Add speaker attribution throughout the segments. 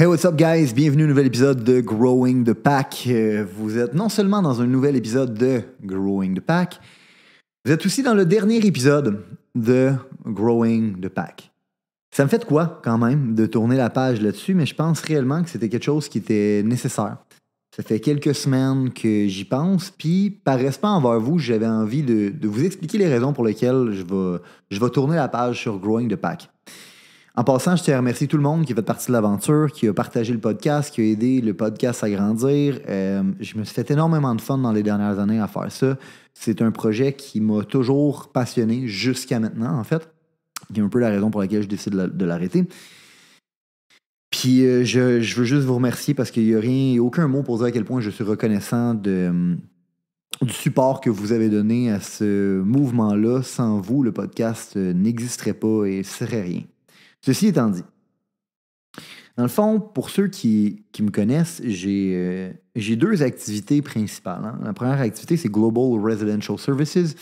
Speaker 1: Hey, what's up, guys? Bienvenue au nouvel épisode de Growing the Pack. Euh, vous êtes non seulement dans un nouvel épisode de Growing the Pack, vous êtes aussi dans le dernier épisode de Growing the Pack. Ça me fait de quoi, quand même, de tourner la page là-dessus, mais je pense réellement que c'était quelque chose qui était nécessaire. Ça fait quelques semaines que j'y pense, puis par respect envers vous, j'avais envie de, vous expliquer les raisons pour lesquelles je je vais tourner la page sur Growing the Pack. En passant, je tiens à remercier tout le monde qui fait partie de l'aventure, qui a partagé le podcast, qui a aidé le podcast à grandir. Euh, je me suis fait énormément de fun dans les dernières années à faire ça. C'est un projet qui m'a toujours passionné jusqu'à maintenant, en fait, C'est un peu la raison pour laquelle je décide de l'arrêter. Puis euh, je, veux juste vous remercier parce qu'il n'y a rien, aucun mot pour dire à quel point je suis reconnaissant euh, du support que vous avez donné à ce mouvement-là. Sans vous, le podcast n'existerait pas et serait rien. Ceci étant dit, dans le fond, pour ceux qui, me connaissent, euh, j'ai deux activités principales. Hein. La première activité, c'est Global Residential Services,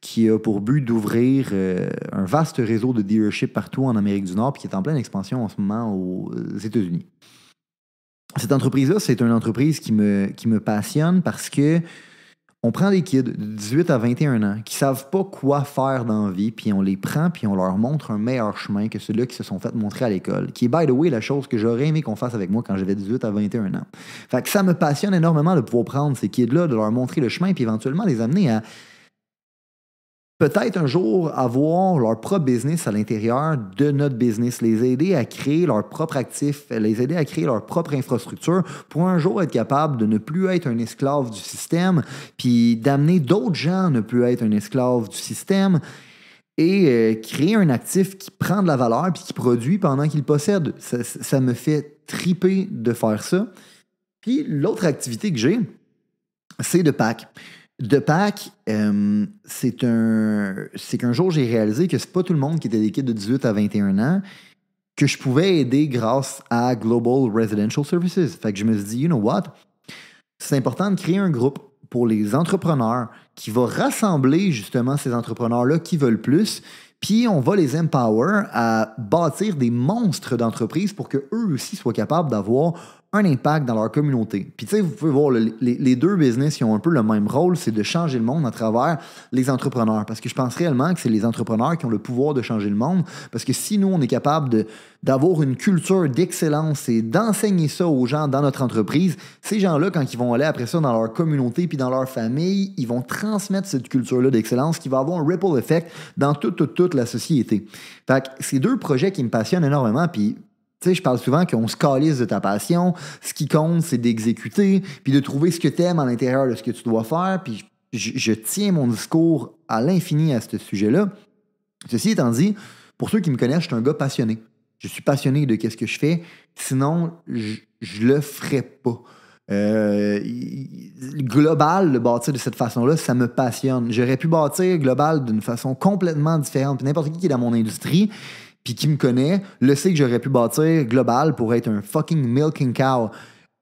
Speaker 1: qui a pour but d'ouvrir euh, un vaste réseau de dealerships partout en Amérique du Nord, puis qui est en pleine expansion en ce moment aux États-Unis. Cette entreprise-là, c'est une entreprise qui me, qui me passionne parce que on prend des kids de 18 à 21 ans qui savent pas quoi faire dans la vie, puis on les prend, puis on leur montre un meilleur chemin que celui-là qui se sont fait montrer à l'école, qui est, by the way, la chose que j'aurais aimé qu'on fasse avec moi quand j'avais 18 à 21 ans. Fait que ça me passionne énormément de pouvoir prendre ces kids-là, de leur montrer le chemin, puis éventuellement les amener à peut-être un jour avoir leur propre business à l'intérieur de notre business, les aider à créer leur propre actif, les aider à créer leur propre infrastructure pour un jour être capable de ne plus être un esclave du système, puis d'amener d'autres gens à ne plus être un esclave du système et euh, créer un actif qui prend de la valeur puis qui produit pendant qu'il possède. Ça, ça, me fait triper de faire ça. Puis l'autre activité que j'ai, c'est de pack. De Pâques, euh, c'est qu'un jour, j'ai réalisé que c'est pas tout le monde qui était des kids de 18 à 21 ans que je pouvais aider grâce à Global Residential Services. Fait que je me suis dit, you know what? C'est important de créer un groupe pour les entrepreneurs qui va rassembler justement ces entrepreneurs-là qui veulent plus, puis on va les empower à bâtir des monstres d'entreprises pour qu'eux aussi soient capables d'avoir un impact dans leur communauté. Puis tu sais, vous pouvez voir, les, deux business qui ont un peu le même rôle, c'est de changer le monde à travers les entrepreneurs. Parce que je pense réellement que c'est les entrepreneurs qui ont le pouvoir de changer le monde. Parce que si nous, on est capable d'avoir une culture d'excellence et d'enseigner ça aux gens dans notre entreprise, ces gens-là, quand ils vont aller après ça dans leur communauté puis dans leur famille, ils vont transmettre cette culture-là d'excellence qui va avoir un ripple effect dans toute, toute, la société. Fait que ces deux projets qui me passionnent énormément, puis je parle souvent qu'on se calisse de ta passion. Ce qui compte, c'est d'exécuter, puis de trouver ce que tu aimes à l'intérieur de ce que tu dois faire. Puis je, tiens mon discours à l'infini à ce sujet-là. Ceci étant dit, pour ceux qui me connaissent, je suis un gars passionné. Je suis passionné de ce que je fais. Sinon, je, ne le ferais pas. Euh, global, le bâtir de cette façon-là, ça me passionne. J'aurais pu bâtir global d'une façon complètement différente. N'importe qui qui est dans mon industrie, puis qui me connaît, le sait que j'aurais pu bâtir global pour être un fucking milking cow.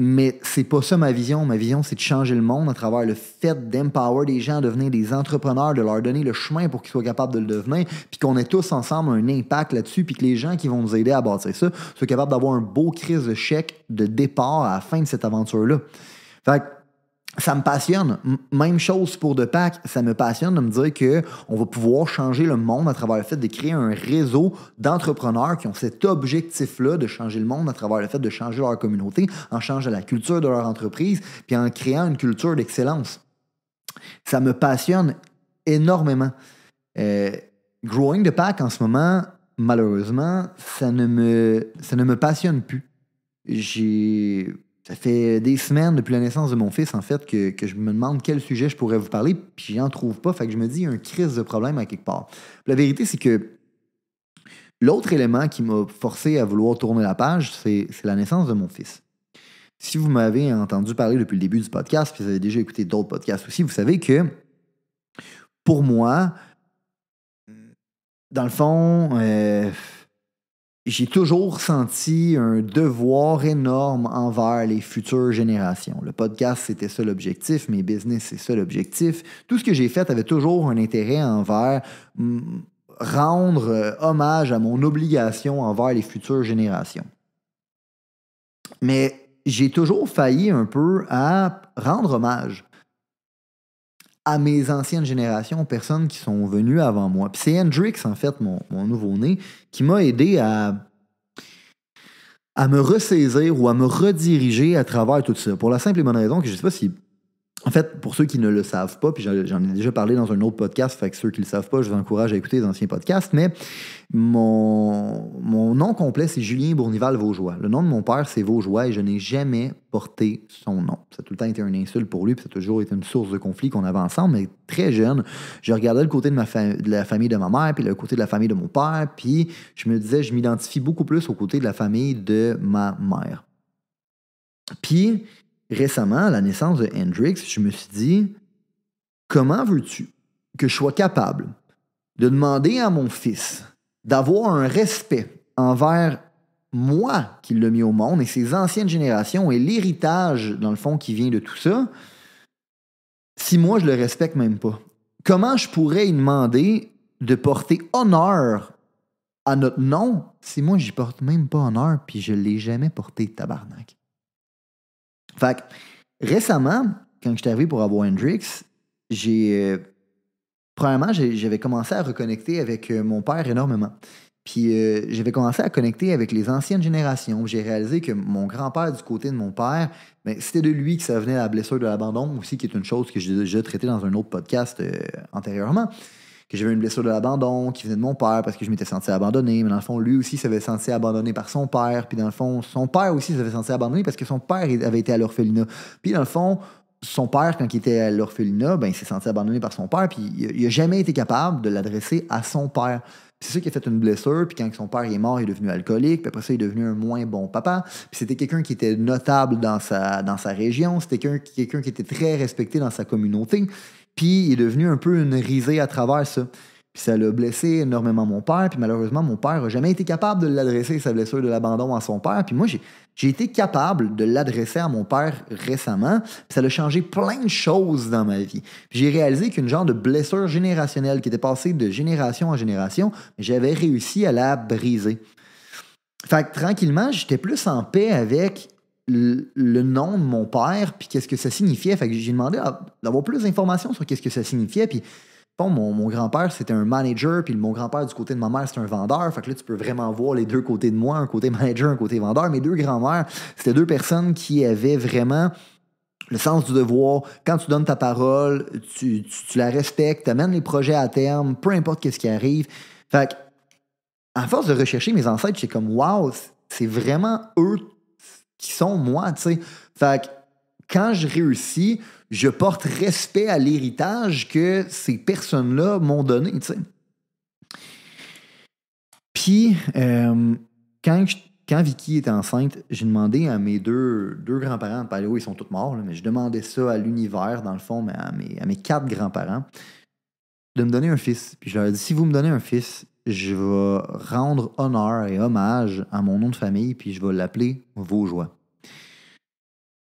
Speaker 1: Mais c'est pas ça ma vision. Ma vision, c'est de changer le monde à travers le fait d'empower des gens à devenir des entrepreneurs, de leur donner le chemin pour qu'ils soient capables de le devenir, puis qu'on ait tous ensemble un impact là-dessus, puis que les gens qui vont nous aider à bâtir ça soient capables d'avoir un beau crise de chèque de départ à la fin de cette aventure-là. Fait que ça me passionne. Même chose pour De Pack, ça me passionne de me dire que on va pouvoir changer le monde à travers le fait de créer un réseau d'entrepreneurs qui ont cet objectif-là de changer le monde à travers le fait de changer leur communauté, en changeant la culture de leur entreprise, puis en créant une culture d'excellence. Ça me passionne énormément. Euh, growing The Pack en ce moment, malheureusement, ça ne me, ça ne me passionne plus. J'ai ça fait des semaines depuis la naissance de mon fils, en fait, que, je me demande quel sujet je pourrais vous parler, puis j'en trouve pas. Fait que je me dis, il y a un crise de problème à quelque part. la vérité, c'est que l'autre élément qui m'a forcé à vouloir tourner la page, c'est la naissance de mon fils. Si vous m'avez entendu parler depuis le début du podcast, puis vous avez déjà écouté d'autres podcasts aussi, vous savez que pour moi, dans le fond, euh, j'ai toujours senti un devoir énorme envers les futures générations. Le podcast, c'était ça l'objectif, mes business, c'est ça l'objectif. Tout ce que j'ai fait avait toujours un intérêt envers rendre euh, hommage à mon obligation envers les futures générations. Mais j'ai toujours failli un peu à rendre hommage à mes anciennes générations, personnes qui sont venues avant moi. Puis c'est Hendrix, en fait, mon, nouveau-né, qui m'a aidé à, à me ressaisir ou à me rediriger à travers tout ça. Pour la simple et bonne raison que je ne sais pas si en fait, pour ceux qui ne le savent pas, puis j'en ai déjà parlé dans un autre podcast, fait que ceux qui ne le savent pas, je vous encourage à écouter les anciens podcasts, mais mon, nom complet, c'est Julien Bournival Vaugeois. Le nom de mon père, c'est Vaugeois, et je n'ai jamais porté son nom. Ça a tout le temps été une insulte pour lui, puis ça a toujours été une source de conflit qu'on avait ensemble, mais très jeune, je regardais le côté de, ma de la famille de ma mère, puis le côté de la famille de mon père, puis je me disais, je m'identifie beaucoup plus au côté de la famille de ma mère. Puis, récemment, à la naissance de Hendrix, je me suis dit, comment veux-tu que je sois capable de demander à mon fils d'avoir un respect envers moi qui l'ai mis au monde et ses anciennes générations et l'héritage, dans le fond, qui vient de tout ça, si moi je le respecte même pas? Comment je pourrais lui demander de porter honneur à notre nom si moi j'y porte même pas honneur puis je l'ai jamais porté, tabarnak? Fait récemment, quand je suis arrivé pour avoir Hendrix, j'ai. Euh, premièrement, j'avais commencé à reconnecter avec euh, mon père énormément. Puis euh, j'avais commencé à connecter avec les anciennes générations. J'ai réalisé que mon grand-père du côté de mon père, ben, c'était de lui que ça venait la blessure de l'abandon aussi, qui est une chose que j'ai déjà traitée dans un autre podcast antérieurement que j'avais une blessure de l'abandon qui venait de mon père parce que je m'étais senti abandonné. Mais dans le fond, lui aussi s'avait senti abandonné par son père. Puis dans le fond, son père aussi s'avait senti abandonné parce que son père avait été à l'orphelinat. Puis dans le fond, son père, quand il était à l'orphelinat, ben, il s'est senti abandonné par son père, puis il n'a jamais été capable de l'adresser à son père. C'est ça qui a fait une blessure, puis quand son père est mort, il est devenu alcoolique, puis après ça, il est devenu un moins bon papa. Puis c'était quelqu'un qui était notable dans sa, dans sa région, c'était quelqu'un qui était très respecté dans sa communauté. Puis il est devenu un peu une risée à travers ça. Puis ça l'a blessé énormément mon père. Puis malheureusement, mon père n'a jamais été capable de l'adresser, sa blessure de l'abandon à son père. Puis moi, j'ai été capable de l'adresser à mon père récemment. Puis ça a changé plein de choses dans ma vie. j'ai réalisé qu'une genre de blessure générationnelle qui était passée de génération en génération, j'avais réussi à la briser. Fait que tranquillement, j'étais plus en paix avec le, nom de mon père, puis qu'est-ce que ça signifiait. Fait que j'ai demandé d'avoir plus d'informations sur qu'est-ce que ça signifiait. Puis bon, mon, grand-père, c'était un manager, puis mon grand-père du côté de ma mère, c'était un vendeur. Fait que là, tu peux vraiment voir les deux côtés de moi, un côté manager, un côté vendeur. Mes deux grands-mères, c'était deux personnes qui avaient vraiment le sens du devoir, quand tu donnes ta parole, tu, la respectes, tu amènes les projets à terme, peu importe qu'est-ce qui arrive. Fait à force de rechercher mes ancêtres, j'étais comme, wow, c'est vraiment eux qui sont moi, tu sais. Fait que quand je réussis, je porte respect à l'héritage que ces personnes-là m'ont donné, tu sais. Puis, euh, quand, quand Vicky était enceinte, j'ai demandé à mes deux, deux grands-parents, de paléo, ils sont tous morts, mais je demandais ça à l'univers, dans le fond, mais à à mes quatre grands-parents, de me donner un fils. Puis je leur ai dit, si vous me donnez un fils, je vais rendre honneur et hommage à mon nom de famille, puis je vais l'appeler Vaujoie.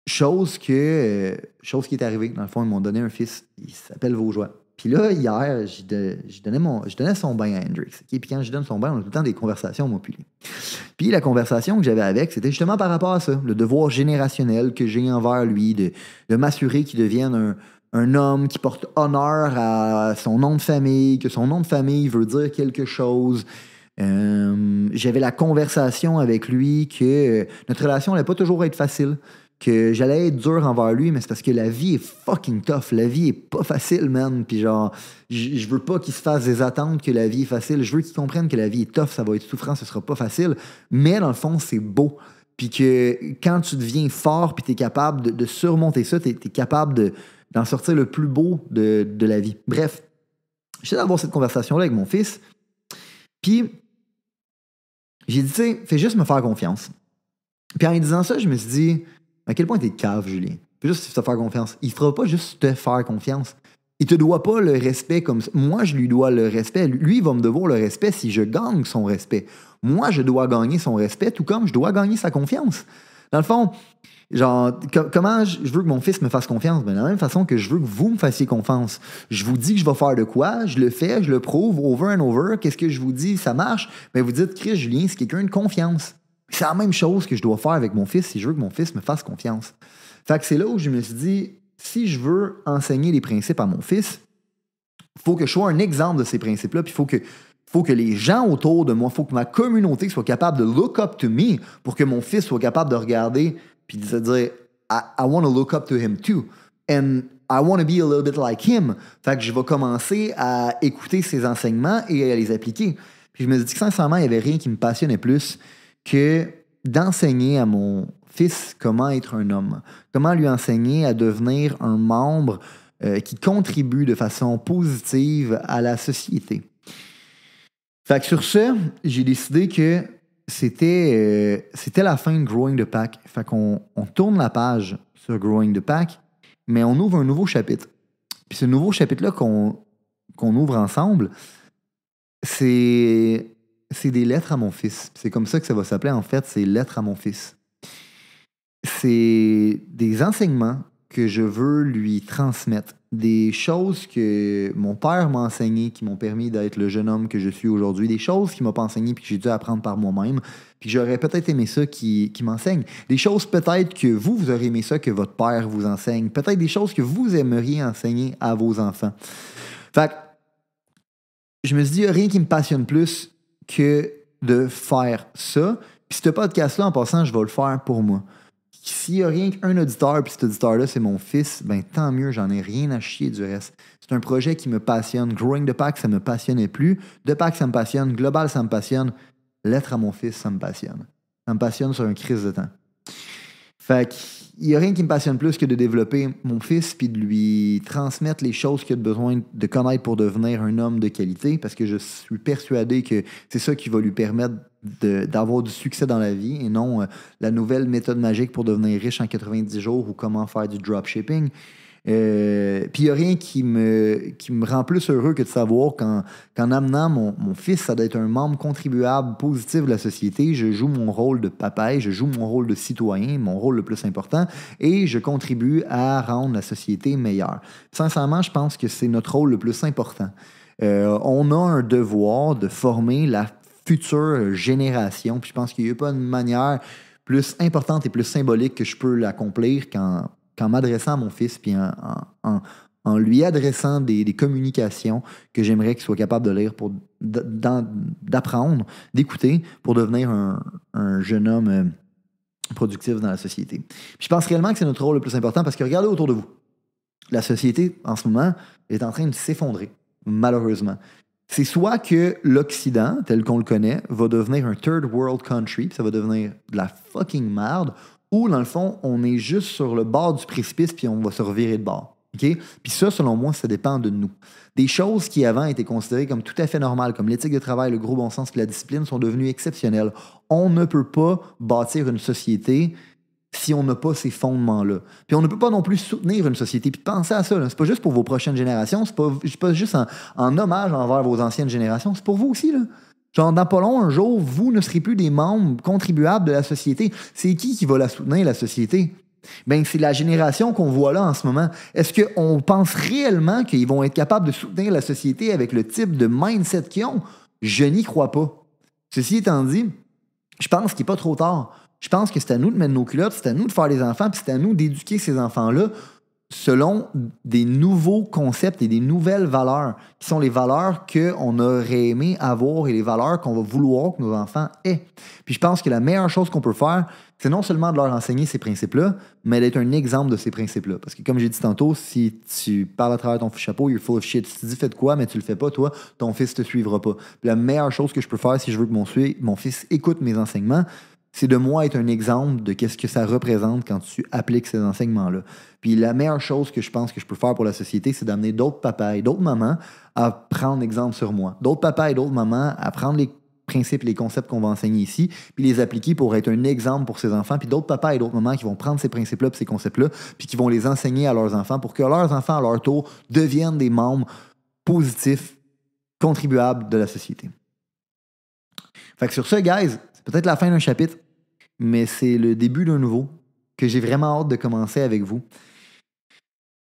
Speaker 1: Chose, que, euh, chose qui est arrivée, dans le fond, ils m'ont donné un fils, il s'appelle Vaujoie. Puis là, hier, je, donnais son bain à Hendrix. Puis quand je donne son bain, on a tout le temps des conversations, moi, puis Puis la conversation que j'avais avec, c'était justement par rapport à ça, le devoir générationnel que j'ai envers lui, de m'assurer qu'il devienne un, un homme qui porte honneur à son nom de famille, que son nom de famille veut dire quelque chose. Euh, j'avais la conversation avec lui que notre relation n'allait pas toujours être facile, que j'allais être dur envers lui, mais c'est parce que la vie est fucking tough. La vie est pas facile, man. Puis genre, je veux pas qu'il se fasse des attentes que la vie est facile. Je veux qu'il comprenne que la vie est tough, ça va être souffrant, ce sera pas facile. Mais dans le fond, c'est beau puis que quand tu deviens fort, puis tu es capable de, surmonter ça, tu es, capable de, d'en sortir le plus beau de, la vie. Bref, j'ai d'avoir cette conversation-là avec mon fils. Puis, j'ai dit, tu sais, fais juste me faire confiance. Puis en disant ça, je me suis dit, à quel point t'es cave, Julien. Fais juste te faire confiance. Il fera pas juste te faire confiance. Il te doit pas le respect comme ça. Moi, je lui dois le respect. Lui, il va me devoir le respect si je gagne son respect. Moi, je dois gagner son respect, tout comme je dois gagner sa confiance. Dans le fond, genre, comment je veux que mon fils me fasse confiance? Ben, de la même façon que je veux que vous me fassiez confiance. Je vous dis que je vais faire de quoi, je le fais, je le prouve over and over. Qu'est-ce que je vous dis? Ça marche? Mais ben, vous dites, Chris, Julien, c'est quelqu'un de confiance. C'est la même chose que je dois faire avec mon fils si je veux que mon fils me fasse confiance. Fait que c'est là où je me suis dit, si je veux enseigner les principes à mon fils, il faut que je sois un exemple de ces principes-là, puis il faut que faut que les gens autour de moi, faut que ma communauté soit capable de look up to me pour que mon fils soit capable de regarder puis de se dire I, want to look up to him too. And I want to be a little bit like him. Fait que je vais commencer à écouter ses enseignements et à les appliquer. Puis je me dit que sincèrement, il n'y avait rien qui me passionnait plus que d'enseigner à mon fils comment être un homme, comment lui enseigner à devenir un membre euh, qui contribue de façon positive à la société. Fait que sur ce, j'ai décidé que euh, c'était, la fin de Growing the Pack. Fait qu'on on tourne la page sur Growing the Pack, mais on ouvre un nouveau chapitre. Puis ce nouveau chapitre-là qu'on, ouvre ensemble, c'est, c'est des lettres à mon fils. C'est comme ça que ça va s'appeler en fait, c'est lettres à mon fils. C'est des enseignements que je veux lui transmettre. Des choses que mon père m'a enseigné qui m'ont permis d'être le jeune homme que je suis aujourd'hui, des choses qu'il m'a pas enseigné puis que j'ai dû apprendre par moi-même, puis j'aurais peut-être aimé ça qui, qui m'enseigne. Des choses peut-être que vous, vous aurez aimé ça que votre père vous enseigne. Peut-être des choses que vous aimeriez enseigner à vos enfants. Fait je me suis dit, rien qui me passionne plus que de faire ça. Puis ce podcast-là, en passant, je vais le faire pour moi. S'il n'y a rien qu'un auditeur, puis cet auditeur-là, c'est mon fils, ben tant mieux, j'en ai rien à chier du reste. C'est un projet qui me passionne. Growing the Pack, ça me passionnait plus. de Pack, ça me passionne. Global, ça me passionne. Lettre à mon fils, ça me passionne. Ça me passionne sur une crise de temps. Fait qu'il n'y a rien qui me passionne plus que de développer mon fils puis de lui transmettre les choses qu'il a besoin de connaître pour devenir un homme de qualité parce que je suis persuadé que c'est ça qui va lui permettre d'avoir du succès dans la vie et non euh, la nouvelle méthode magique pour devenir riche en 90 jours ou comment faire du dropshipping. Euh, puis il n'y a rien qui me, qui me rend plus heureux que de savoir qu'en amenant mon, mon, fils à être un membre contribuable positif de la société, je joue mon rôle de papa, je joue mon rôle de citoyen, mon rôle le plus important, et je contribue à rendre la société meilleure. Sincèrement, je pense que c'est notre rôle le plus important. Euh, on a un devoir de former la future euh, génération. Puis je pense qu'il n'y a pas une manière plus importante et plus symbolique que je peux l'accomplir qu'en, m'adressant à mon fils, puis en, lui adressant des, communications que j'aimerais qu'il soit capable de lire pour d'apprendre, d'écouter pour devenir un, jeune homme euh, productif dans la société. je pense réellement que c'est notre rôle le plus important parce que regardez autour de vous. La société, en ce moment, est en train de s'effondrer, malheureusement c'est soit que l'Occident, tel qu'on le connaît, va devenir un third world country, puis ça va devenir de la fucking merde, ou dans le fond, on est juste sur le bord du précipice, puis on va se revirer de bord. OK? Puis ça, selon moi, ça dépend de nous. Des choses qui avant étaient considérées comme tout à fait normales, comme l'éthique de travail, le gros bon sens et la discipline, sont devenues exceptionnelles. On ne peut pas bâtir une société si on n'a pas ces fondements-là. Puis on ne peut pas non plus soutenir une société. Puis pensez à ça, c'est pas juste pour vos prochaines générations, c'est pas, juste en, hommage envers vos anciennes générations, c'est pour vous aussi. Là. Genre, dans pas long, un jour, vous ne serez plus des membres contribuables de la société. C'est qui qui va la soutenir, la société? Ben, c'est la génération qu'on voit là en ce moment. Est-ce qu'on pense réellement qu'ils vont être capables de soutenir la société avec le type de mindset qu'ils ont? Je n'y crois pas. Ceci étant dit, je pense qu'il n'est pas trop tard je pense que c'est à nous de mettre nos culottes, c'est à nous de faire les enfants, puis c'est à nous d'éduquer ces enfants-là selon des nouveaux concepts et des nouvelles valeurs, qui sont les valeurs qu'on aurait aimé avoir et les valeurs qu'on va vouloir que nos enfants aient. Puis je pense que la meilleure chose qu'on peut faire, c'est non seulement de leur enseigner ces principes-là, mais d'être un exemple de ces principes-là. Parce que comme j'ai dit tantôt, si tu parles à travers ton chapeau, you're full of shit. Si tu dis fais de quoi, mais tu le fais pas, toi, ton fils te suivra pas. la meilleure chose que je peux faire si je veux que mon fils écoute mes enseignements, c'est de moi être un exemple de qu'est-ce que ça représente quand tu appliques ces enseignements-là. Puis la meilleure chose que je pense que je peux faire pour la société, c'est d'amener d'autres papas et d'autres mamans à prendre exemple sur moi. D'autres papas et d'autres mamans à prendre les principes, et les concepts qu'on va enseigner ici, puis les appliquer pour être un exemple pour ses enfants, puis d'autres papas et d'autres mamans qui vont prendre ces principes-là, ces concepts-là, puis qui vont les enseigner à leurs enfants pour que leurs enfants, à leur tour, deviennent des membres positifs, contribuables de la société. Fait que sur ce, guys, peut-être la fin d'un chapitre, mais c'est le début d'un nouveau que j'ai vraiment hâte de commencer avec vous.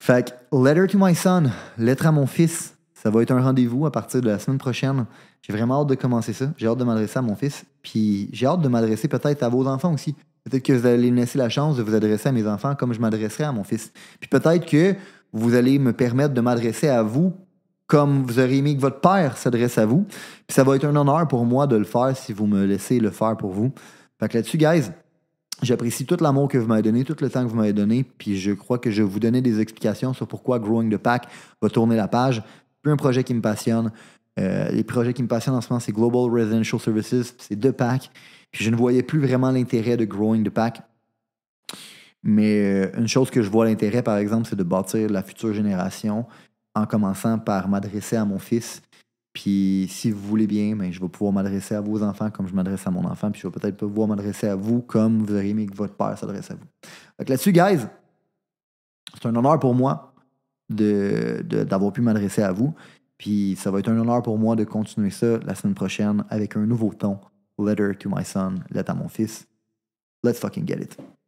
Speaker 1: Fait que Letter to My Son, Lettre à mon fils, ça va être un rendez-vous à partir de la semaine prochaine. J'ai vraiment hâte de commencer ça. J'ai hâte de m'adresser à mon fils. Puis j'ai hâte de m'adresser peut-être à vos enfants aussi. Peut-être que vous allez me laisser la chance de vous adresser à mes enfants comme je m'adresserais à mon fils. Puis peut-être que vous allez me permettre de m'adresser à vous comme vous aurez aimé que votre père s'adresse à vous. Puis ça va être un honneur pour moi de le faire si vous me laissez le faire pour vous. Fait là-dessus, guys, j'apprécie tout l'amour que vous m'avez donné, tout le temps que vous m'avez donné, puis je crois que je vais vous donner des explications sur pourquoi Growing the Pack va tourner la page. Plus un projet qui me passionne. Euh, les projets qui me passionnent en ce moment, c'est Global Residential Services, c'est deux Pack. Puis je ne voyais plus vraiment l'intérêt de Growing the Pack. Mais euh, une chose que je vois l'intérêt, par exemple, c'est de bâtir la future génération en commençant par m'adresser à mon fils. Puis si vous voulez bien, mais ben, je vais pouvoir m'adresser à vos enfants comme je m'adresse à mon enfant. Puis je vais peut-être pouvoir m'adresser à vous comme vous auriez aimé que votre père s'adresse à vous. là-dessus, guys, c'est un honneur pour moi d'avoir de, d'avoir pu m'adresser à vous. Puis ça va être un honneur pour moi de continuer ça la semaine prochaine avec un nouveau ton. Letter to my son, lettre à mon fils. Let's fucking get it.